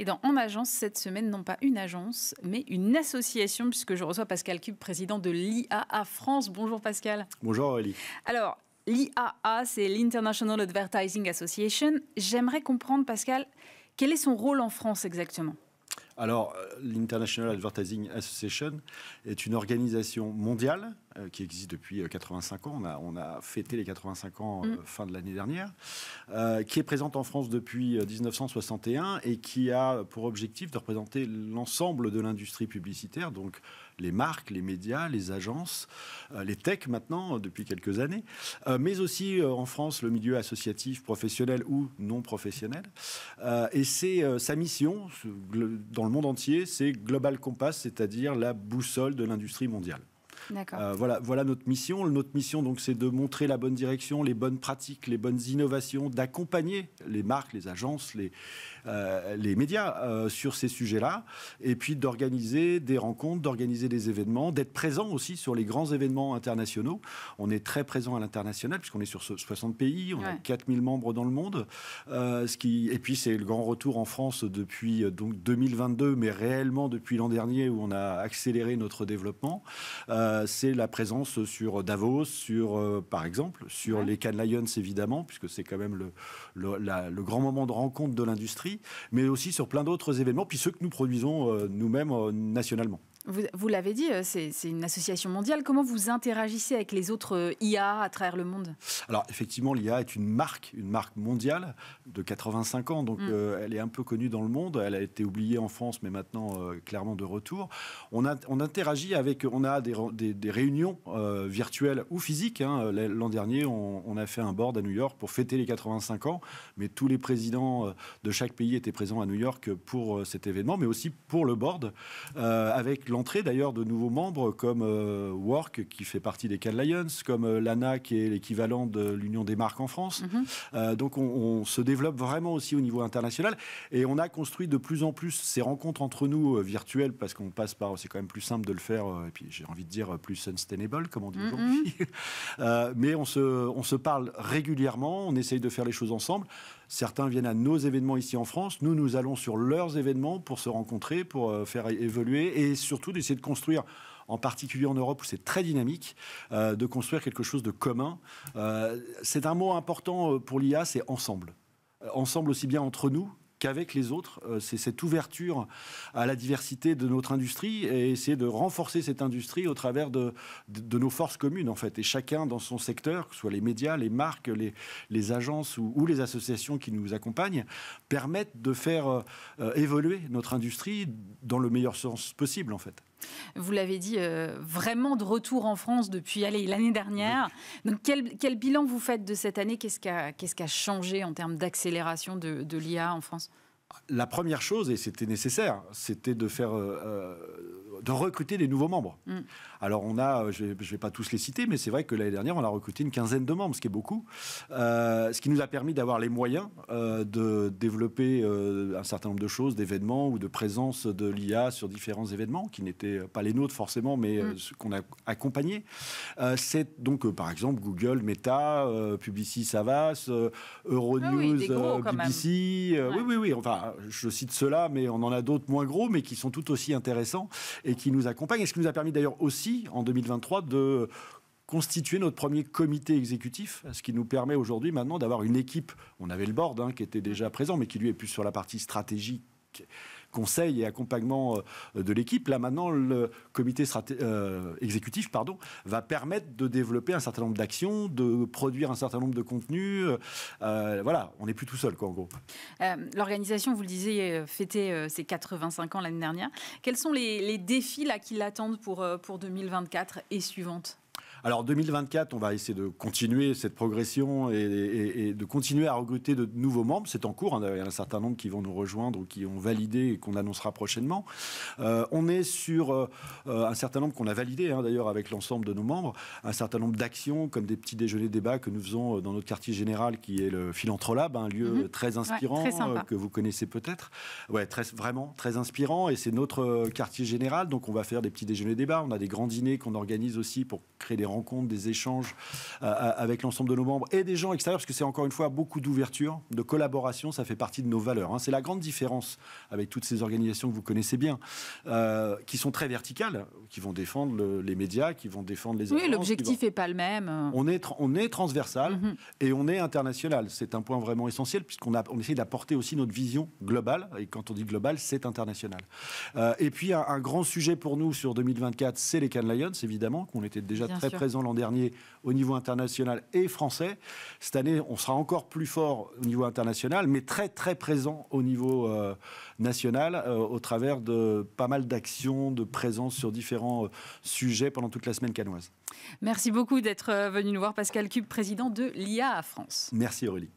Et dans En Agence, cette semaine, non pas une agence, mais une association, puisque je reçois Pascal Cube, président de l'IAA France. Bonjour Pascal. Bonjour Aurélie. Alors, l'IAA, c'est l'International Advertising Association. J'aimerais comprendre, Pascal, quel est son rôle en France exactement alors, euh, l'International Advertising Association est une organisation mondiale euh, qui existe depuis 85 euh, ans. On a, fêté les 85 ans euh, mm. fin de l'année dernière, qui est présente en France depuis 1961 et qui a pour objectif de représenter l'ensemble de l'industrie publicitaire, donc les marques, les médias, les agences, les tech maintenant depuis quelques années, mais aussi en France le milieu associatif, professionnel ou non professionnel. et c'est sa mission dans le monde entier, c'est Global Compass, c'est-à-dire la boussole de l'industrie mondiale. Euh, voilà, voilà notre mission. Notre mission, donc, c'est de montrer la bonne direction, les bonnes pratiques, les bonnes innovations, d'accompagner les marques, les agences, les, euh, les médias euh, sur ces sujets-là, et puis d'organiser des rencontres, d'organiser des événements, d'être présent aussi sur les grands événements internationaux. On est très présent à l'international, puisqu'on est sur 60 pays, on a 4000 membres dans le monde. ce qui... Et puis, c'est le grand retour en France depuis donc, 2022, mais réellement depuis l'an dernier, où on a accéléré notre développement. Euh, c'est la présence sur Davos, sur, euh, par exemple, sur les Cannes Lions, évidemment, puisque c'est quand même le, grand moment de rencontre de l'industrie, mais aussi sur plein d'autres événements, puis ceux que nous produisons euh, nous-mêmes nationalement. Vous, l'avez dit, euh, c'est une association mondiale. Comment vous interagissez avec les autres euh, IA à travers le monde Alors effectivement, l'IA est une marque, une marque mondiale de 85 ans, donc mm. euh, elle est un peu connue dans le monde. Elle a été oubliée en France, mais maintenant clairement de retour. On, on interagit avec, on a des, réunions virtuelles ou physiques. Hein. L'an dernier, on, a fait un board à New York pour fêter les 85 ans, mais tous les présidents de chaque pays étaient présents à New York pour cet événement, mais aussi pour le board avec d'ailleurs de nouveaux membres comme euh, Work, qui fait partie des Cannes Lions, comme euh, l'ANA, qui est l'équivalent de l'Union des marques en France. Mhm. Euh, donc on, se développe vraiment aussi au niveau international. Et on a construit de plus en plus ces rencontres entre nous virtuelles, parce qu'on passe par, c'est quand même plus simple de le faire, et puis j'ai envie de dire plus sustainable, comme on dit mhm. aujourd'hui. mais on se, on se parle régulièrement, on essaye de faire les choses ensemble. Certains viennent à nos événements ici en France. Nous, nous allons sur leurs événements pour se rencontrer, pour euh, faire évoluer et surtout d'essayer de construire en particulier en Europe où c'est très dynamique, euh, de construire quelque chose de commun. Euh, c'est un mot important pour l'IA, c'est ensemble. Ensemble aussi bien entre nous qu'avec les autres. Euh, c'est cette ouverture à la diversité de notre industrie et essayer de renforcer cette industrie au travers de, nos forces communes, en fait. Et chacun dans son secteur, que ce soit les médias, les marques, les, agences ou, les associations qui nous accompagnent, permettent de faire euh, euh, évoluer notre industrie dans le meilleur sens possible, en fait. Vous l'avez dit, euh, vraiment de retour en France depuis l'année dernière. Donc quel, bilan vous faites de cette année Qu'est-ce qui a, changé en termes d'accélération de, l'IA en France la première chose, et c'était nécessaire, c'était de faire euh, euh, de recruter des nouveaux membres. Mm. Alors on a, euh, je ne vais pas tous les citer, mais c'est vrai que l'année dernière, on a recruté une quinzaine de membres, ce qui est beaucoup, euh, ce qui nous a permis d'avoir les moyens euh, de développer un certain nombre de choses, d'événements ou de présence de l'IA sur différents événements, qui n'étaient pas les nôtres forcément, mais mm. ce qu'on a accompagné. c'est donc par exemple Google, Meta, Publicis Savas, Euronews, Publicis... Ah oui, Oui, oui, oui. Enfin, je cite ceux-là, mais on en a d'autres moins gros, mais qui sont tout aussi intéressants et qui nous accompagne, et ce qui nous a permis d'ailleurs aussi, en 2023, de constituer notre premier comité exécutif, ce qui nous permet aujourd'hui maintenant d'avoir une équipe. On avait le board hein, qui était déjà présent, mais qui lui est plus sur la partie stratégique conseil et accompagnement euh, de l'équipe. Là maintenant, le comité euh, exécutif pardon, va permettre de développer un certain nombre d'actions, de produire un certain nombre de contenus. Euh, voilà, on n'est plus tout seul, quoi, en gros. L'organisation, vous le disiez, fêtait ses 85 ans l'année dernière. Quels sont les, défis là, qui l'attendent pour, pour 2024 et suivante alors 2024, on va essayer de continuer cette progression et, de continuer à recruter de nouveaux membres. C'est en cours. Hein, il y a un certain nombre qui vont nous rejoindre ou qui ont validé et qu'on annoncera prochainement. Euh, on est sur euh, un certain nombre qu'on a validé hein, d'ailleurs avec l'ensemble de nos membres, un certain nombre d'actions comme des petits déjeuners débats que nous faisons euh, dans notre quartier général qui est le Philanthrolab, un lieu mhm. très inspirant que vous connaissez peut-être. Ouais, très, vraiment très inspirant et c'est notre quartier général. Donc on va faire des petits déjeuners débats. On a des grands dîners qu'on organise aussi pour créer des rencontres, des échanges euh, euh, avec l'ensemble de nos membres et des gens extérieurs, parce que c'est encore une fois beaucoup d'ouverture, de collaboration, ça fait partie de nos valeurs. Hein. C'est la grande différence avec toutes ces organisations que vous connaissez bien, euh, qui sont très verticales, qui vont défendre les médias, qui vont défendre les... Oui, l'objectif n'est pas le même. On est, on est transversal mm-hmm. et on est international. C'est un point vraiment essentiel, puisqu'on on essaie d'apporter aussi notre vision globale, et quand on dit globale, c'est international. et puis, un, grand sujet pour nous sur 2024, c'est les Cannes Lions, évidemment, qu'on était déjà très présent l'an dernier au niveau international et français. Cette année, on sera encore plus fort au niveau international, mais très très présent au niveau euh, national euh, au travers de pas mal d'actions, de présence sur différents euh, sujets pendant toute la semaine canoise. Merci beaucoup d'être venu nous voir, Pascal Cube, président de l'IA à France. Merci Aurélie.